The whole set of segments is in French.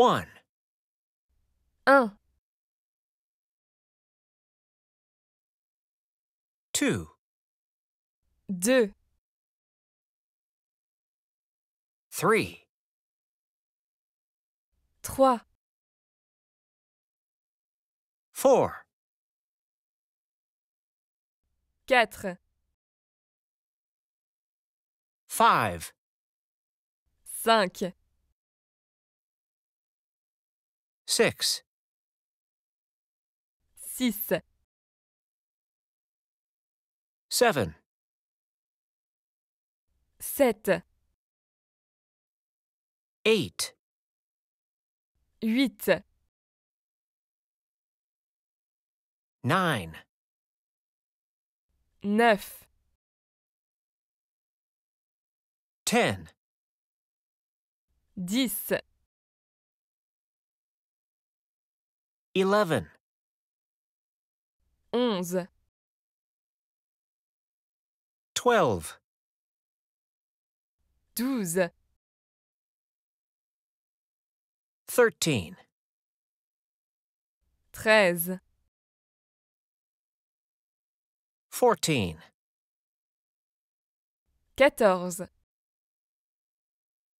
1. 1 2 Deux. 3 Trois. 4 Quatre. 5 Cinq. Six. Six. Seven. Sept. Eight. Huit. Nine. Neuf. Ten. Dix. Eleven. Onze. Twelve. Douze. Thirteen. Treize. Fourteen. Quatorze.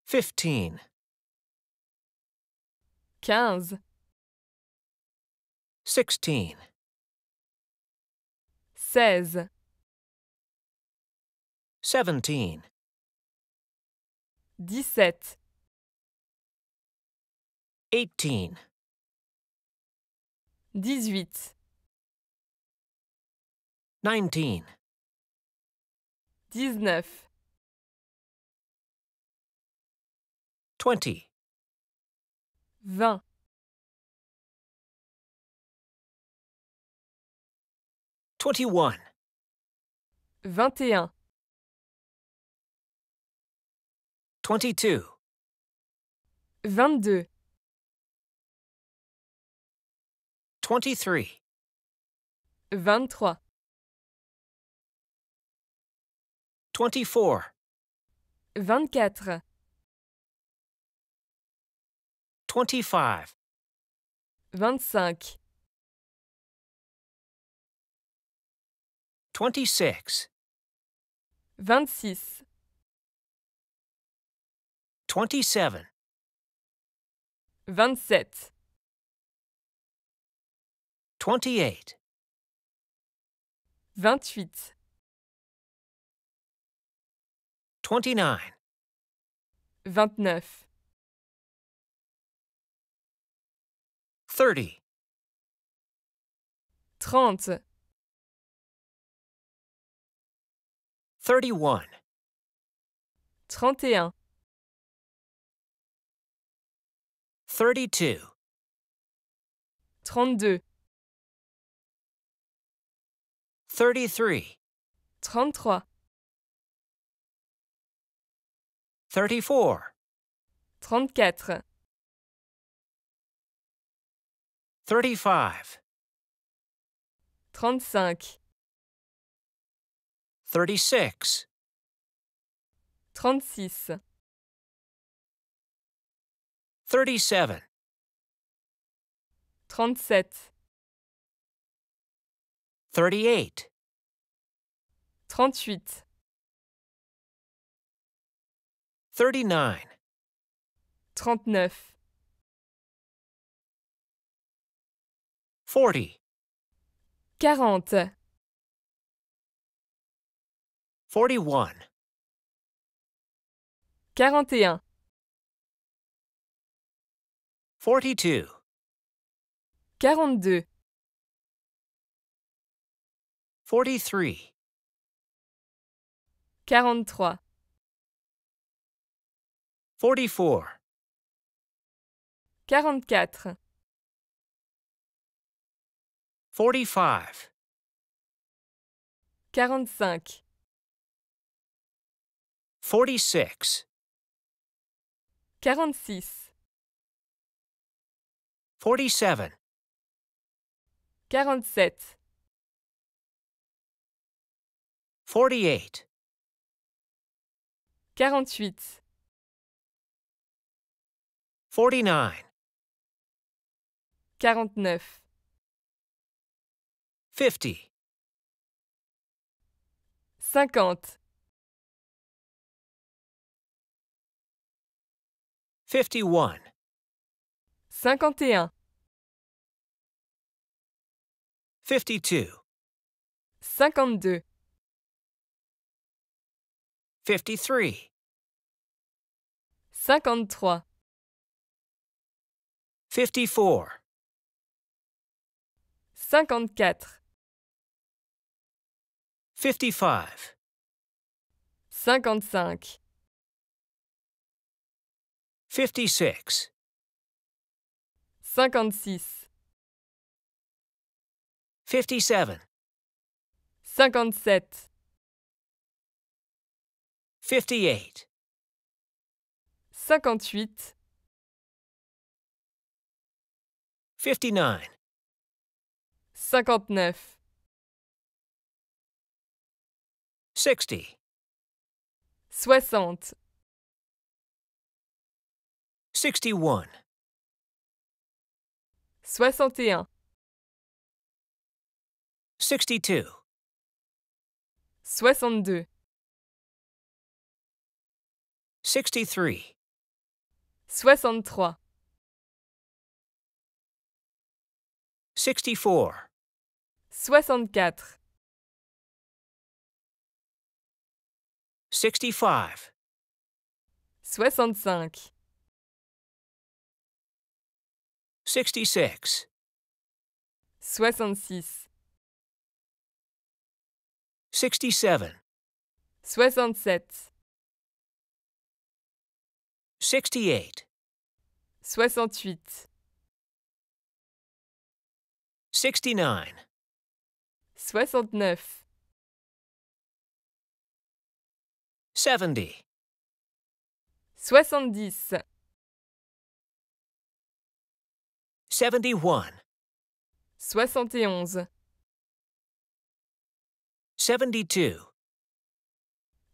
Fifteen. Quinze. 16. 16. 17. 17. 18. 18. 19. 19. 20. 20. 21. 21. 22. 22. 23. 23. 24. 24. 25. 25. 26 26 27 27 28 28 29 29 30 30 31. 31, 32, 32, 33, 33, 34, 34, 35. 35, 36. 36. 37. 37. 38. 38. 39. 39. 40. 40. 41. 41, 42. 42, 43. 43, 44. 44, 45. 45, 46 46 47 47 48 48 49 49 50 50 51. 51. 52. 52. 53. 53. 54. 54. 55. 55. 56. 56, 57. 57, 58. 58, 59. 59, 60. 60. 61. 61. 62. 62. 63. 63. 64. 64. 65. 65. 66. 66. 67. 67. 68. 68. 69. 69. 70. 70. 71. 71. 72.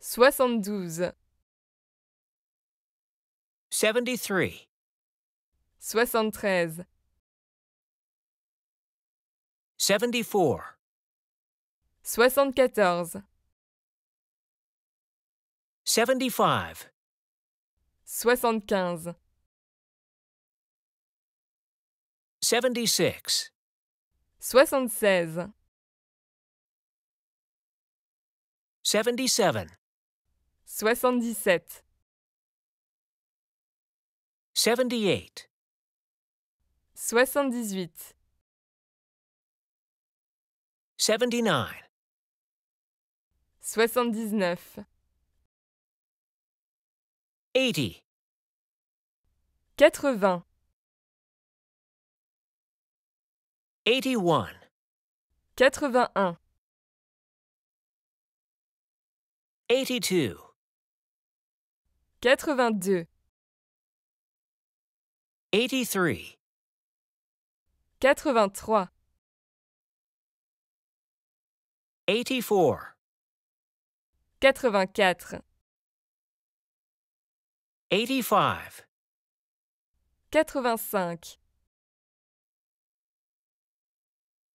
72. 73. 73. 74. 74. 75. 75. 76. 76. 77. 77. 78. 78. 79. 79. 80. 80. 81. 81. 82. 82. 83. 83. 84. 84. 85. 85.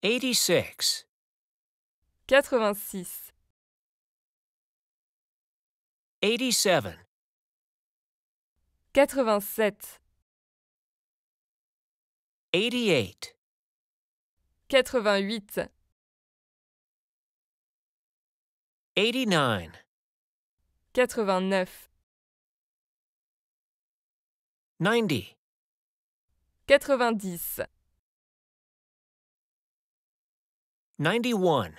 86. 86, 87. 87, 88. 88, 89. 89, 90. 90. 91.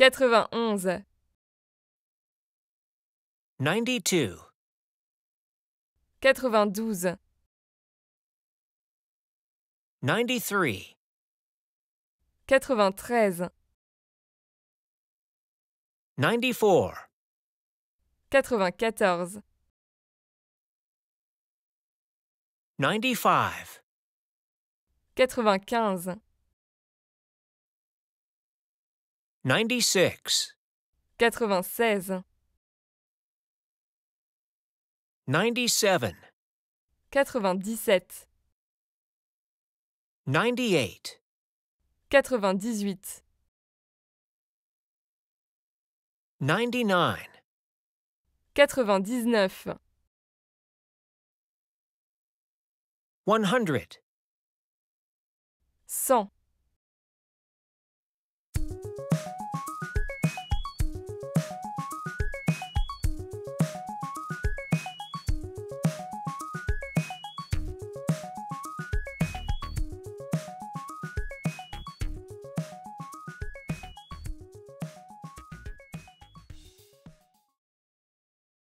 91. 92. 92. 93. 93. 94. 94. 95. 95. 96 96 97 97 98 98 99 99 100 100